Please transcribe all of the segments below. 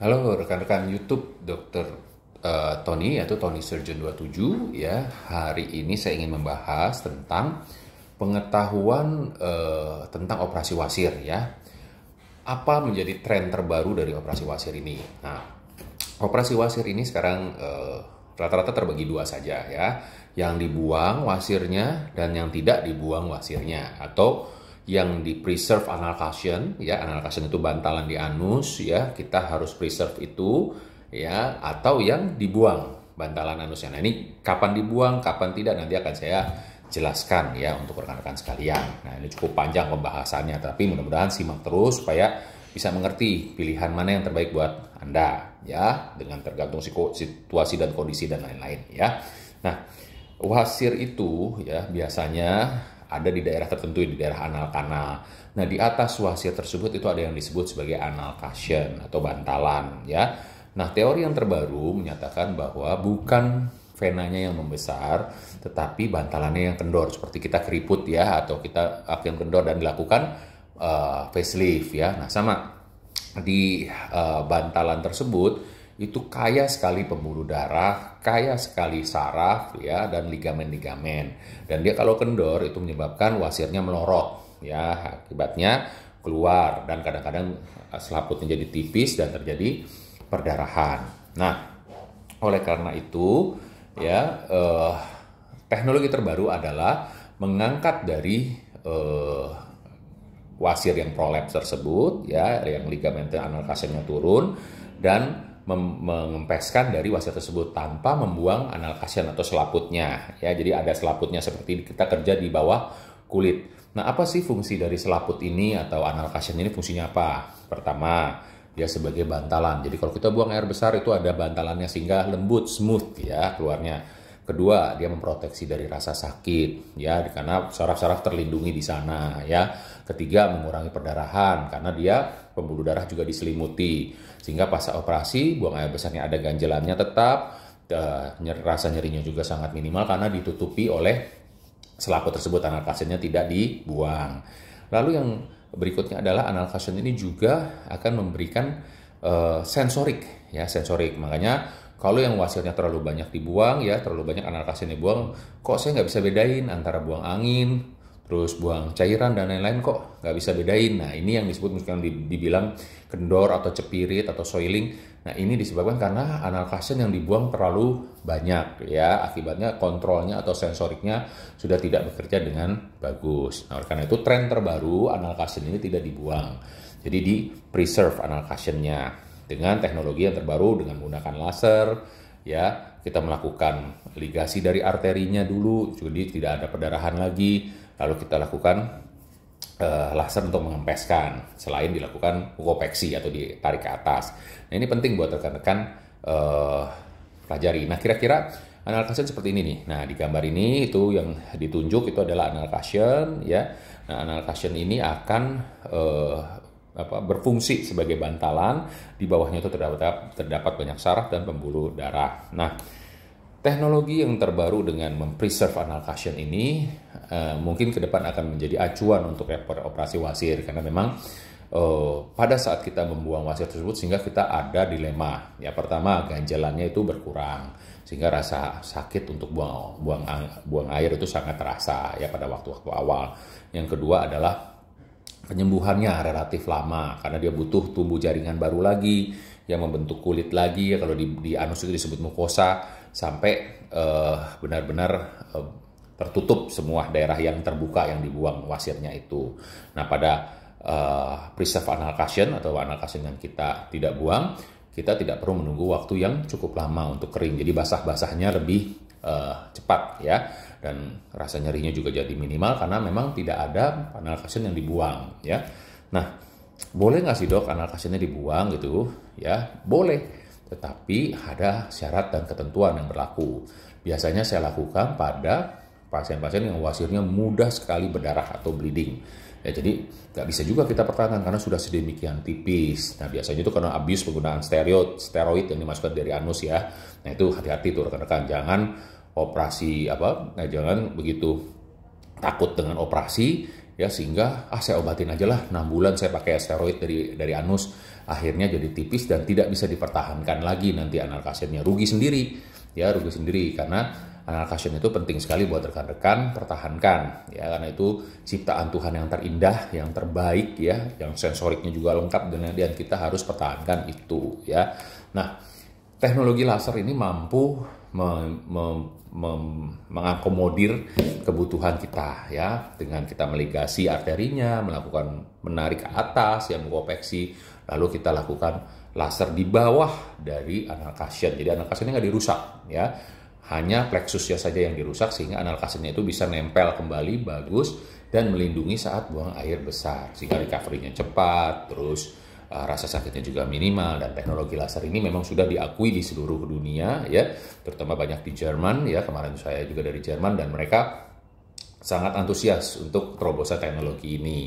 Halo rekan-rekan YouTube Dr. Eh, Tony atau Tony Surgeon 27 ya. Hari ini saya ingin membahas tentang pengetahuan uh, tentang operasi wasir ya. Apa menjadi tren terbaru dari operasi wasir ini? Nah, operasi wasir ini sekarang eh, rata-rata uh, terbagi dua saja ya, yang dibuang wasirnya dan yang tidak dibuang wasirnya atau yang di preserve anal cushion ya anal cushion itu bantalan di anus ya kita harus preserve itu ya atau yang dibuang bantalan anusnya nah ini kapan dibuang kapan tidak nanti akan saya jelaskan ya untuk rekan-rekan sekalian nah ini cukup panjang pembahasannya tapi mudah-mudahan simak terus supaya bisa mengerti pilihan mana yang terbaik buat anda ya dengan tergantung situasi dan kondisi dan lain-lain ya nah wasir itu ya biasanya ada di daerah tertentu di daerah anal kanal. Nah di atas wasiat tersebut itu ada yang disebut sebagai anal cushion atau bantalan ya. Nah teori yang terbaru menyatakan bahwa bukan venanya yang membesar, tetapi bantalannya yang kendor seperti kita keriput ya atau kita akan kendor dan dilakukan uh, facelift ya. Nah sama di uh, bantalan tersebut itu kaya sekali pembuluh darah, kaya sekali saraf ya dan ligamen-ligamen. Dan dia kalau kendor itu menyebabkan wasirnya melorot ya, akibatnya keluar dan kadang-kadang eh, selaputnya jadi tipis dan terjadi perdarahan. Nah, oleh karena itu ya eh, teknologi terbaru adalah mengangkat dari eh, wasir yang prolaps tersebut ya yang ligamen analkasenya turun dan mengempeskan dari wasiat tersebut tanpa membuang analkasian atau selaputnya ya jadi ada selaputnya seperti kita kerja di bawah kulit nah apa sih fungsi dari selaput ini atau analkasian ini fungsinya apa pertama dia sebagai bantalan jadi kalau kita buang air besar itu ada bantalannya sehingga lembut smooth ya keluarnya Kedua, dia memproteksi dari rasa sakit, ya, karena saraf-saraf terlindungi di sana, ya. Ketiga, mengurangi perdarahan karena dia pembuluh darah juga diselimuti sehingga pasca operasi buang air besarnya ada ganjelannya tetap uh, rasa nyerinya juga sangat minimal karena ditutupi oleh selaput tersebut anal tidak dibuang. Lalu yang berikutnya adalah anal ini juga akan memberikan uh, sensorik ya sensorik makanya kalau yang wasilnya terlalu banyak dibuang ya terlalu banyak anal kalsium dibuang kok saya nggak bisa bedain antara buang angin terus buang cairan dan lain-lain kok nggak bisa bedain. Nah ini yang disebut misalkan dibilang kendor atau cepirit atau soiling. Nah ini disebabkan karena analkasen yang dibuang terlalu banyak ya akibatnya kontrolnya atau sensoriknya sudah tidak bekerja dengan bagus. Nah karena itu tren terbaru analkasen ini tidak dibuang. Jadi di preserve analkasennya dengan teknologi yang terbaru dengan menggunakan laser ya kita melakukan ligasi dari arterinya dulu jadi tidak ada perdarahan lagi lalu kita lakukan uh, laser untuk mengempeskan selain dilakukan ukopeksi atau ditarik ke atas. Nah ini penting buat rekan-rekan uh, pelajari. Nah kira-kira anal cushion seperti ini nih. Nah di gambar ini itu yang ditunjuk itu adalah anal cushion ya. Nah anal cushion ini akan uh, apa, berfungsi sebagai bantalan di bawahnya itu terdapat terdapat banyak saraf dan pembuluh darah. Nah Teknologi yang terbaru dengan mempreserve anal cushion ini uh, mungkin ke depan akan menjadi acuan untuk operasi wasir karena memang uh, pada saat kita membuang wasir tersebut sehingga kita ada dilema. Ya pertama ganjalannya itu berkurang sehingga rasa sakit untuk buang buang buang air itu sangat terasa ya pada waktu-waktu awal. Yang kedua adalah penyembuhannya relatif lama karena dia butuh tumbuh jaringan baru lagi yang membentuk kulit lagi kalau di, di anus itu disebut mukosa sampai eh, benar-benar uh, uh, tertutup semua daerah yang terbuka yang dibuang wasirnya itu. Nah pada uh, preserve analcation atau analcation yang kita tidak buang, kita tidak perlu menunggu waktu yang cukup lama untuk kering. Jadi basah-basahnya lebih uh, cepat ya dan rasa nyerinya juga jadi minimal karena memang tidak ada analcation yang dibuang ya. Nah boleh nggak sih dok analkasinnya dibuang gitu ya boleh tetapi ada syarat dan ketentuan yang berlaku. Biasanya saya lakukan pada pasien-pasien yang wasirnya mudah sekali berdarah atau bleeding. Ya, jadi nggak bisa juga kita pertahankan karena sudah sedemikian tipis. Nah biasanya itu karena abuse penggunaan steroid, steroid yang dimasukkan dari anus ya. Nah itu hati-hati tuh rekan-rekan, jangan operasi apa, nah, jangan begitu takut dengan operasi ya sehingga ah saya obatin aja lah 6 bulan saya pakai steroid dari dari anus akhirnya jadi tipis dan tidak bisa dipertahankan lagi nanti analkasennya rugi sendiri ya rugi sendiri karena analkasen itu penting sekali buat rekan-rekan pertahankan ya karena itu ciptaan Tuhan yang terindah yang terbaik ya yang sensoriknya juga lengkap dan dan kita harus pertahankan itu ya nah teknologi laser ini mampu mengakomodir kebutuhan kita ya dengan kita meligasi arterinya melakukan menarik ke atas yang mengopeksi lalu kita lakukan laser di bawah dari anal Jadi anal ini nggak dirusak ya. Hanya plexusnya saja yang dirusak sehingga anal itu bisa nempel kembali bagus dan melindungi saat buang air besar. Sehingga recovery-nya cepat, terus uh, rasa sakitnya juga minimal dan teknologi laser ini memang sudah diakui di seluruh dunia ya, terutama banyak di Jerman ya. Kemarin saya juga dari Jerman dan mereka sangat antusias untuk terobosan teknologi ini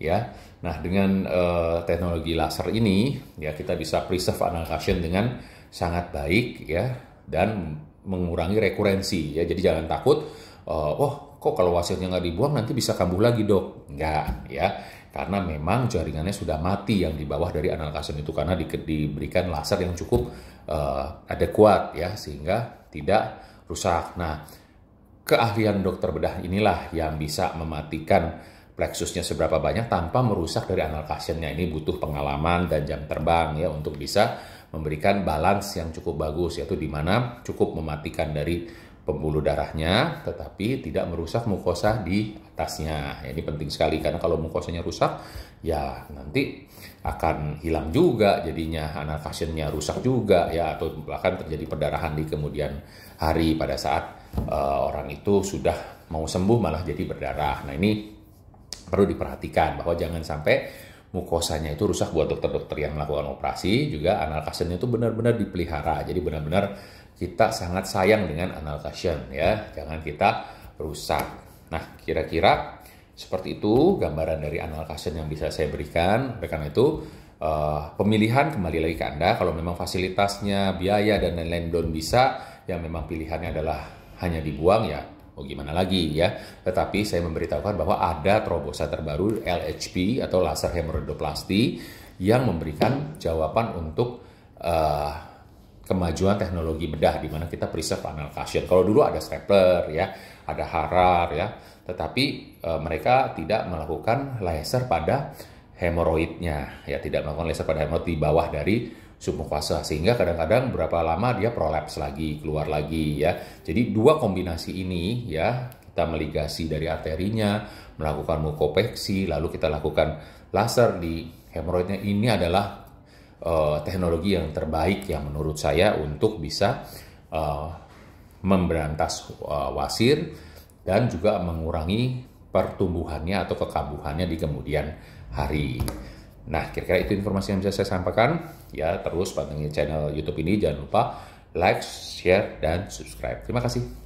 ya. Nah, dengan uh, teknologi laser ini ya kita bisa preserve analcussion dengan sangat baik ya dan mengurangi rekurensi ya. Jadi jangan takut uh, oh kok kalau wasirnya nggak dibuang nanti bisa kambuh lagi, Dok. Enggak ya. Karena memang jaringannya sudah mati yang di bawah dari analcussion itu karena di, diberikan laser yang cukup uh, adekuat ya sehingga tidak rusak. Nah, keahlian dokter bedah inilah yang bisa mematikan plexusnya seberapa banyak tanpa merusak dari anal Ini butuh pengalaman dan jam terbang ya untuk bisa memberikan balance yang cukup bagus yaitu di mana cukup mematikan dari pembuluh darahnya tetapi tidak merusak mukosa di atasnya. Ya, ini penting sekali karena kalau mukosanya rusak ya nanti akan hilang juga jadinya anal rusak juga ya atau bahkan terjadi perdarahan di kemudian hari pada saat uh, orang itu sudah mau sembuh malah jadi berdarah. Nah, ini perlu diperhatikan bahwa jangan sampai mukosanya itu rusak buat dokter-dokter yang melakukan operasi juga anal itu benar-benar dipelihara jadi benar-benar kita sangat sayang dengan anal cushion ya jangan kita rusak nah kira-kira seperti itu gambaran dari anal cushion yang bisa saya berikan oleh karena itu uh, pemilihan kembali lagi ke anda kalau memang fasilitasnya biaya dan lain-lain belum bisa yang memang pilihannya adalah hanya dibuang ya mau oh, gimana lagi ya. Tetapi saya memberitahukan bahwa ada terobosan terbaru LHP atau laser hemoroidoplasti yang memberikan jawaban untuk uh, kemajuan teknologi bedah di mana kita periksa panel kasir. Kalau dulu ada stapler ya, ada harar ya, tetapi e, mereka tidak melakukan laser pada hemoroidnya ya, tidak melakukan laser pada hemoroid di bawah dari submukosa sehingga kadang-kadang berapa lama dia prolaps lagi keluar lagi ya jadi dua kombinasi ini ya kita meligasi dari arterinya melakukan mukopeksi lalu kita lakukan laser di hemoroidnya ini adalah uh, teknologi yang terbaik yang menurut saya untuk bisa uh, memberantas uh, wasir dan juga mengurangi pertumbuhannya atau kekambuhannya di kemudian hari. Nah, kira-kira itu informasi yang bisa saya sampaikan. Ya, terus pantengin channel YouTube ini. Jangan lupa like, share, dan subscribe. Terima kasih.